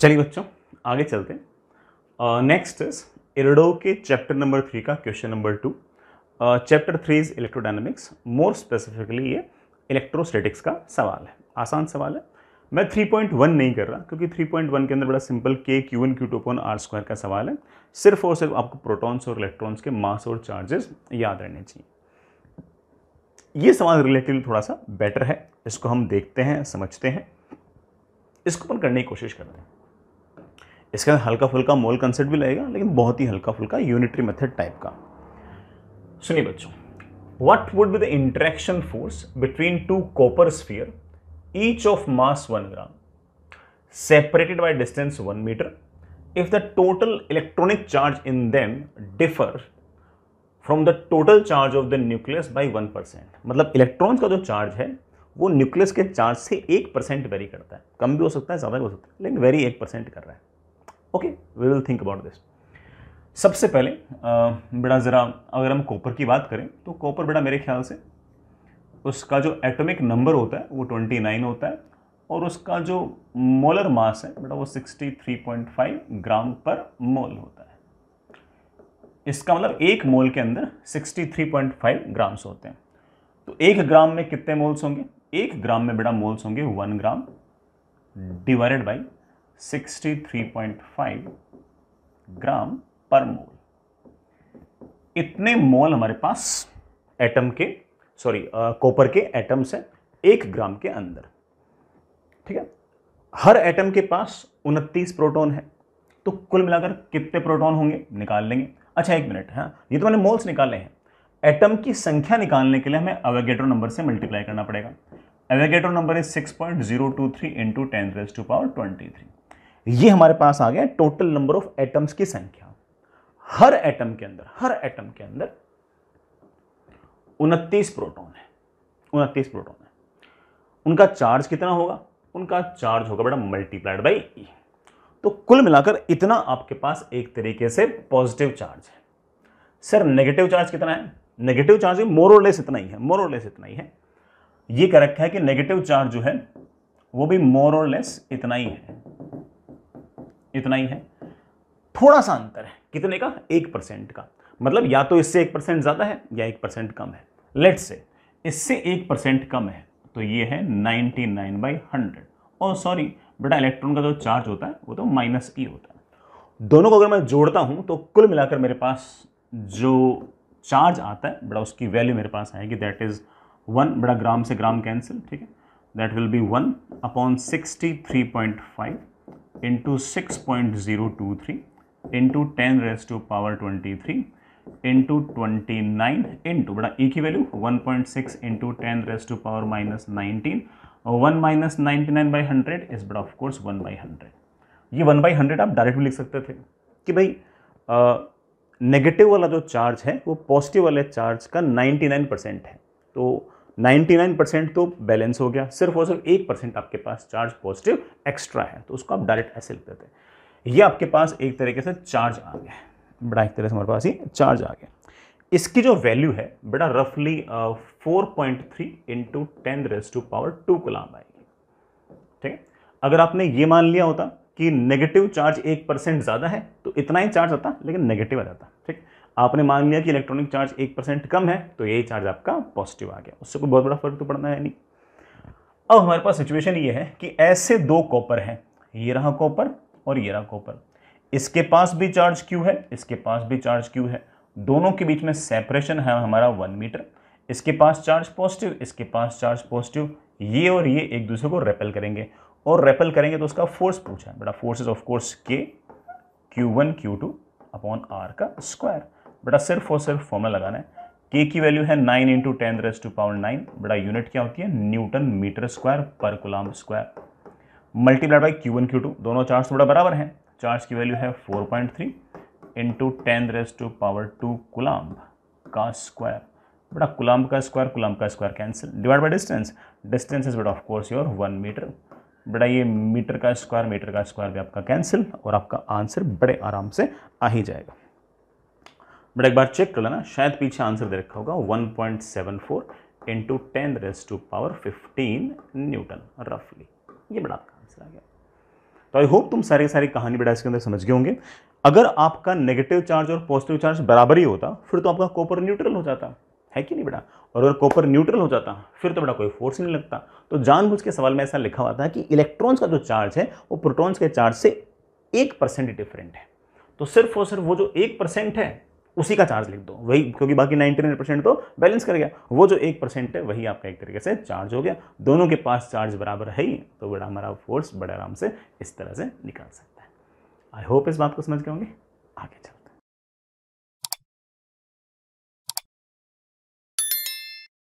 चलिए बच्चों आगे चलते हैं नेक्स्ट इज इरडो के चैप्टर नंबर थ्री का question number two chapter three is electrodynamics more specifically ये इलेक्ट्रोस्टेटिक्स का सवाल है आसान सवाल है मैं 3.1 नहीं कर रहा क्योंकि 3.1 के अंदर बड़ा simple k q and q two r square का सवाल है सिर्फ और सिर्फ आपको प्रोटॉन्स और इलेक्ट्रॉन्स के मास और चार्जेस याद रहने चाहिए ये सवाल रिलेटिवली थोड़ा सा बेटर है इसको हम देखते हैं समझते हैं इसको अपन करने की कोशिश करते हैं इसके अंदर हल्का फुल्का मोल कंसेप्ट भी लगेगा लेकिन बहुत ही हल्का फुल्का यूनिटरी मेथड टाइप का सुनिए बच्चों what would be the interaction force between two copper sphere each of mass one gram separated by distance one metre if the total electronic charge in them differ from the total charge of the nucleus by one percent मतलब electrons का जो charge है वो nucleus के charge से एक percent very करता है कम भी हो सकता है ज़्यादा भी हो सकता है लेकिन वेरी एक परसेंट कर रहा है okay we will think about this सबसे पहले बेटा ज़रा अगर हम कॉपर की बात करें तो कॉपर बेटा मेरे ख्याल से उसका जो एटॉमिक नंबर होता है वो 29 होता है और उसका जो मोलर मास है बेटा वो 63.5 ग्राम पर मोल होता है इसका मतलब एक मोल के अंदर 63.5 ग्राम्स होते हैं तो एक ग्राम में कितने मोल्स होंगे एक ग्राम में बेटा मोल्स होंगे one gram divided by 63.5 gram पर मोल इतने मोल हमारे पास एटम के सॉरी कॉपर के एटम्स हैं एक ग्राम के अंदर ठीक है हर एटम के पास उनतीस प्रोटॉन है तो कुल मिलाकर कितने प्रोटॉन होंगे निकाल लेंगे अच्छा एक मिनट हाँ ये तो मैंने मोल्स निकाले हैं एटम की संख्या निकालने के लिए हमें अवेगेटर नंबर से मल्टीप्लाई करना पड़ेगा Avogadro number is six point zero two three into ten raise to power twenty three ये हमारे पास आ गया टोटल नंबर ऑफ एटम्स की संख्या हर एटम के अंदर हर एटम के अंदर उनतीस प्रोटॉन है उनतीस प्रोटॉन है उनका चार्ज कितना होगा उनका चार्ज होगा बेटा मल्टीप्लाइड बाई ई तो कुल मिलाकर इतना आपके पास एक तरीके से पॉजिटिव चार्ज है सर नेगेटिव चार्ज कितना है नेगेटिव चार्ज मोरोलेस इतना ही है मोरोलेस इतना ही है यह कह रखा है कि नेगेटिव चार्ज जो है वो भी मोरोलेस इतना ही है इतना ही है थोड़ा सा अंतर है कितने का एक परसेंट का मतलब या तो इससे एक परसेंट ज़्यादा है या एक परसेंट कम है लेट से इससे एक परसेंट कम है तो ये है नाइन्टी नाइन बाई हंड्रेड और सॉरी बेटा इलेक्ट्रॉन का जो चार्ज होता है वो तो माइनस ई e होता है दोनों को अगर मैं जोड़ता हूँ तो कुल मिलाकर मेरे पास जो चार्ज आता है बड़ा उसकी वैल्यू मेरे पास आएगी दैट इज़ वन बड़ा ग्राम से ग्राम कैंसिल ठीक है that will be one upon sixty three point five into six point zero two three into ten raise to power twenty three into twenty nine into बड़ा e e की value one point six into ten raise to power minus nineteen one minus ninety nine by hundred is बड़ा of course one by hundred ये one by hundred आप direct भी लिख सकते थे कि भाई नेगेटिव uh, वाला जो चार्ज है वो पॉजिटिव वाले चार्ज का नाइन्टी नाइन परसेंट है तो 99% तो बैलेंस हो गया सिर्फ और सिर्फ एक परसेंट आपके पास चार्ज पॉजिटिव एक्स्ट्रा है तो उसको आप डायरेक्ट ऐसे लिख देते हैं ये आपके पास एक तरीके से चार्ज आ गया है बड़ा एक तरह से हमारे पास ये चार्ज आ गया इसकी जो वैल्यू है बड़ा रफली four point three into ten raise to power two coulomb आएगी ठीक है अगर आपने ये मान लिया होता कि नेगेटिव चार्ज एक परसेंट ज़्यादा है तो इतना ही चार्ज आता लेकिन नेगेटिव आ जाता ठीक आपने मान लिया कि इलेक्ट्रॉनिक चार्ज एक परसेंट कम है तो यही चार्ज आपका पॉजिटिव आ गया उससे कोई बहुत बड़ा फर्क तो पड़ना है नहीं अब हमारे पास सिचुएशन ये है कि ऐसे दो कॉपर हैं ये रहा कॉपर और ये रहा कॉपर इसके पास भी चार्ज क्यू है इसके पास भी चार्ज क्यू है दोनों के बीच में सेपरेशन है हमारा वन मीटर इसके पास चार्ज पॉजिटिव इसके पास चार्ज पॉजिटिव ये और ये एक दूसरे को रेपल करेंगे और रेपल करेंगे तो उसका फोर्स पूछा है बड़ा force of course k q one q two upon r का स्क्वायर बेटा सिर्फ और सिर्फ फॉर्मुला लगाना है के की वैल्यू है nine into ten raise to power nine बड़ा यूनिट क्या होती है न्यूटन मीटर स्क्वायर पर coulomb square multiplied by q one q two दोनों चार्ज थोड़ा बराबर है चार्ज की वैल्यू है four point three into ten raise to power two coulomb का स्क्वायर बेटा कुलाम का स्क्वायर कुलाम का square cancel divide by distance distance is बेटा of course your one metre बेटा ये मीटर का स्क्वायर मीटर का स्क्वायर भी आपका कैंसिल और आपका आंसर बड़े आराम से आ ही जाएगा बट एक बार चेक कर लेना शायद पीछे आंसर दे रखा होगा 1.74 point seven four into ten raise to power fifteen newton रफली ये बड़ा आपका आंसर आ गया तो आई होप तुम सारी सारी कहानी बेटा इसके अंदर समझ गए होंगे अगर आपका नेगेटिव चार्ज और पॉजिटिव चार्ज बराबर ही होता फिर तो आपका कॉपर न्यूट्रल हो जाता है कि नहीं बेटा और अगर कॉपर न्यूट्रल हो जाता फिर तो बेटा कोई फोर्स नहीं लगता तो जानबूझ के सवाल में ऐसा लिखा हुआ था कि इलेक्ट्रॉन्स का जो चार्ज है वो प्रोटॉन्स के चार्ज से एक परसेंट डिफरेंट है तो सिर्फ और सिर्फ वो जो एक परसेंट है उसी का चार्ज लिख दो वही क्योंकि बाकी नाइन्टी नाइन परसेंट तो बैलेंस कर गया वो जो एक परसेंट है वही आपका एक तरीके से चार्ज हो गया दोनों के पास चार्ज बराबर है ही तो बड़ा हमारा फोर्स बड़े आराम से इस तरह से निकाल सकता है आई होप इस बात को समझ के होंगे आगे चलो